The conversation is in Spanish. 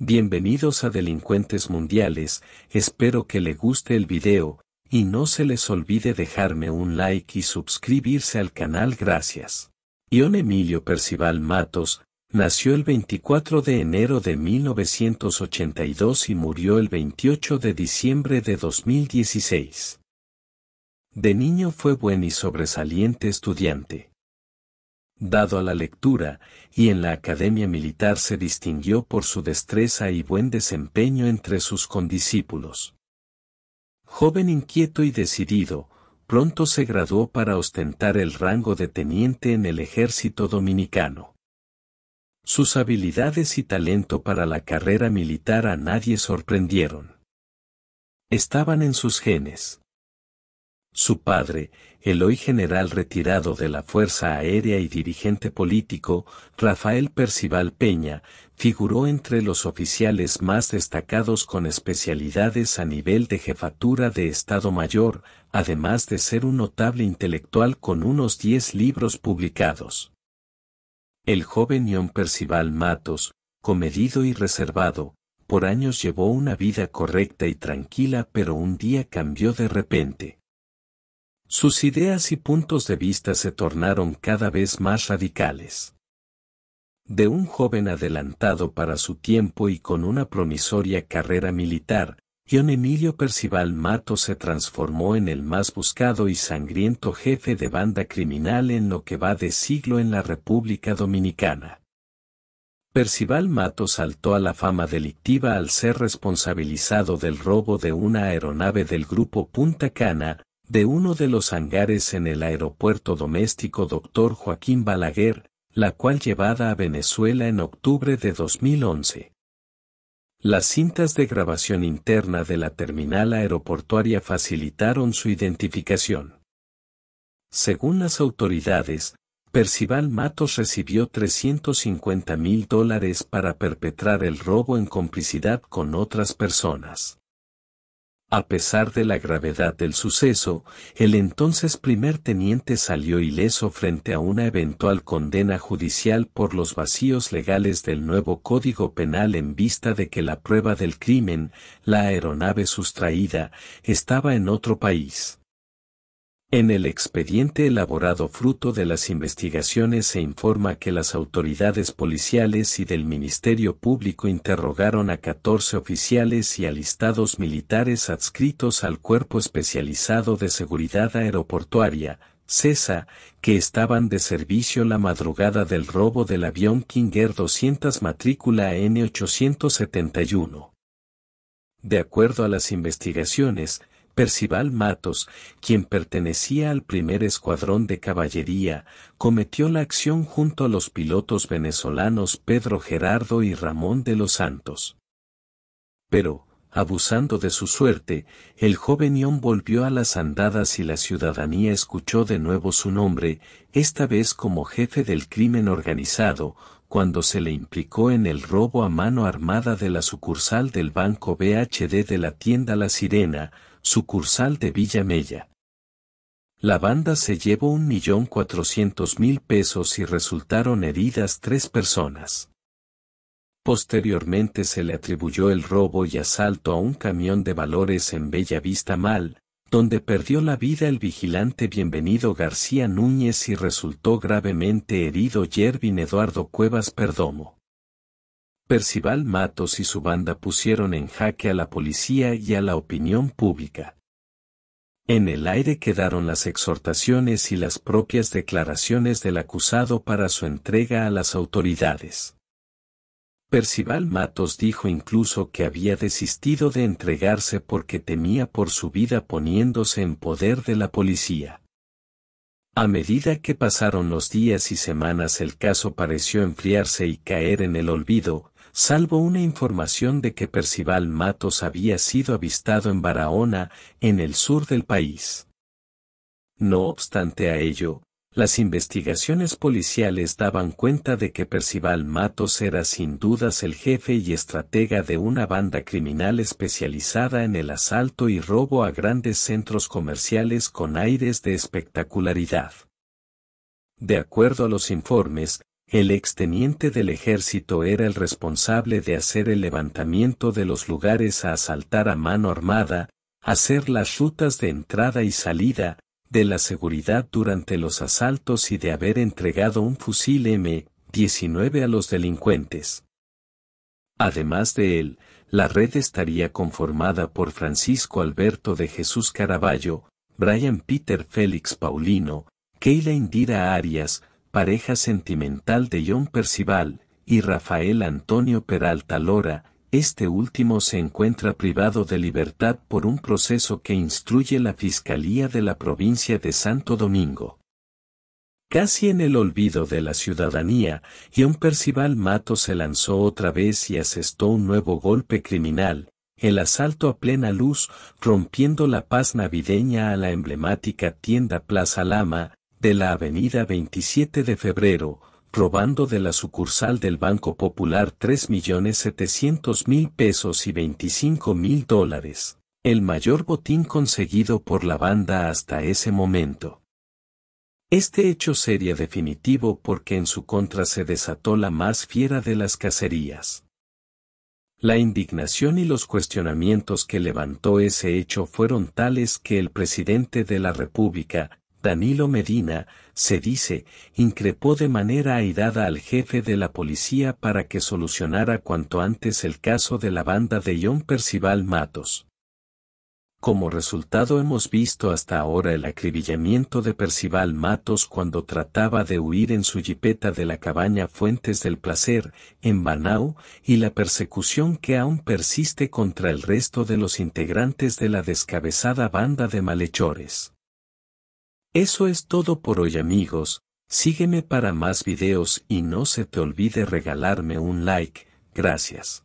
Bienvenidos a Delincuentes Mundiales, espero que le guste el video, y no se les olvide dejarme un like y suscribirse al canal gracias. Ion Emilio Percival Matos, nació el 24 de enero de 1982 y murió el 28 de diciembre de 2016. De niño fue buen y sobresaliente estudiante dado a la lectura, y en la Academia Militar se distinguió por su destreza y buen desempeño entre sus condiscípulos. Joven inquieto y decidido, pronto se graduó para ostentar el rango de teniente en el ejército dominicano. Sus habilidades y talento para la carrera militar a nadie sorprendieron. Estaban en sus genes. Su padre, el hoy general retirado de la Fuerza Aérea y dirigente político, Rafael Percival Peña, figuró entre los oficiales más destacados con especialidades a nivel de jefatura de Estado Mayor, además de ser un notable intelectual con unos diez libros publicados. El joven Ion Percival Matos, comedido y reservado, por años llevó una vida correcta y tranquila pero un día cambió de repente. Sus ideas y puntos de vista se tornaron cada vez más radicales. De un joven adelantado para su tiempo y con una promisoria carrera militar, John Emilio Percival Mato se transformó en el más buscado y sangriento jefe de banda criminal en lo que va de siglo en la República Dominicana. Percival Mato saltó a la fama delictiva al ser responsabilizado del robo de una aeronave del grupo Punta Cana, de uno de los hangares en el aeropuerto doméstico Dr. Joaquín Balaguer, la cual llevada a Venezuela en octubre de 2011. Las cintas de grabación interna de la terminal aeroportuaria facilitaron su identificación. Según las autoridades, Percival Matos recibió 350 mil dólares para perpetrar el robo en complicidad con otras personas. A pesar de la gravedad del suceso, el entonces primer teniente salió ileso frente a una eventual condena judicial por los vacíos legales del nuevo Código Penal en vista de que la prueba del crimen, la aeronave sustraída, estaba en otro país. En el expediente elaborado fruto de las investigaciones se informa que las autoridades policiales y del Ministerio Público interrogaron a 14 oficiales y alistados militares adscritos al Cuerpo Especializado de Seguridad Aeroportuaria, CESA, que estaban de servicio la madrugada del robo del avión King Air 200 matrícula N871. De acuerdo a las investigaciones, Percival Matos, quien pertenecía al primer escuadrón de caballería, cometió la acción junto a los pilotos venezolanos Pedro Gerardo y Ramón de los Santos. Pero, abusando de su suerte, el joven volvió a las andadas y la ciudadanía escuchó de nuevo su nombre, esta vez como jefe del crimen organizado, cuando se le implicó en el robo a mano armada de la sucursal del banco BHD de la tienda La Sirena, sucursal de Villa Mella. La banda se llevó un millón cuatrocientos mil pesos y resultaron heridas tres personas. Posteriormente se le atribuyó el robo y asalto a un camión de valores en Bella Vista Mal, donde perdió la vida el vigilante bienvenido García Núñez y resultó gravemente herido Yervin Eduardo Cuevas Perdomo. Percival Matos y su banda pusieron en jaque a la policía y a la opinión pública. En el aire quedaron las exhortaciones y las propias declaraciones del acusado para su entrega a las autoridades. Percival Matos dijo incluso que había desistido de entregarse porque temía por su vida poniéndose en poder de la policía. A medida que pasaron los días y semanas el caso pareció enfriarse y caer en el olvido, salvo una información de que Percival Matos había sido avistado en Barahona, en el sur del país. No obstante a ello, las investigaciones policiales daban cuenta de que Percival Matos era sin dudas el jefe y estratega de una banda criminal especializada en el asalto y robo a grandes centros comerciales con aires de espectacularidad. De acuerdo a los informes, el exteniente del ejército era el responsable de hacer el levantamiento de los lugares a asaltar a mano armada, hacer las rutas de entrada y salida, de la seguridad durante los asaltos y de haber entregado un fusil M-19 a los delincuentes. Además de él, la red estaría conformada por Francisco Alberto de Jesús Caraballo, Brian Peter Félix Paulino, Keila Indira Arias, pareja sentimental de John Percival y Rafael Antonio Peralta Lora, este último se encuentra privado de libertad por un proceso que instruye la Fiscalía de la provincia de Santo Domingo. Casi en el olvido de la ciudadanía, John Percival Mato se lanzó otra vez y asestó un nuevo golpe criminal, el asalto a plena luz, rompiendo la paz navideña a la emblemática tienda Plaza Lama, de la avenida 27 de febrero, robando de la sucursal del Banco Popular 3.700.000 pesos y 25.000 dólares, el mayor botín conseguido por la banda hasta ese momento. Este hecho sería definitivo porque en su contra se desató la más fiera de las cacerías. La indignación y los cuestionamientos que levantó ese hecho fueron tales que el presidente de la República, Danilo Medina, se dice, increpó de manera airada al jefe de la policía para que solucionara cuanto antes el caso de la banda de John Percival Matos. Como resultado hemos visto hasta ahora el acribillamiento de Percival Matos cuando trataba de huir en su jipeta de la cabaña Fuentes del Placer, en Banau, y la persecución que aún persiste contra el resto de los integrantes de la descabezada banda de malhechores. Eso es todo por hoy amigos, sígueme para más videos y no se te olvide regalarme un like, gracias.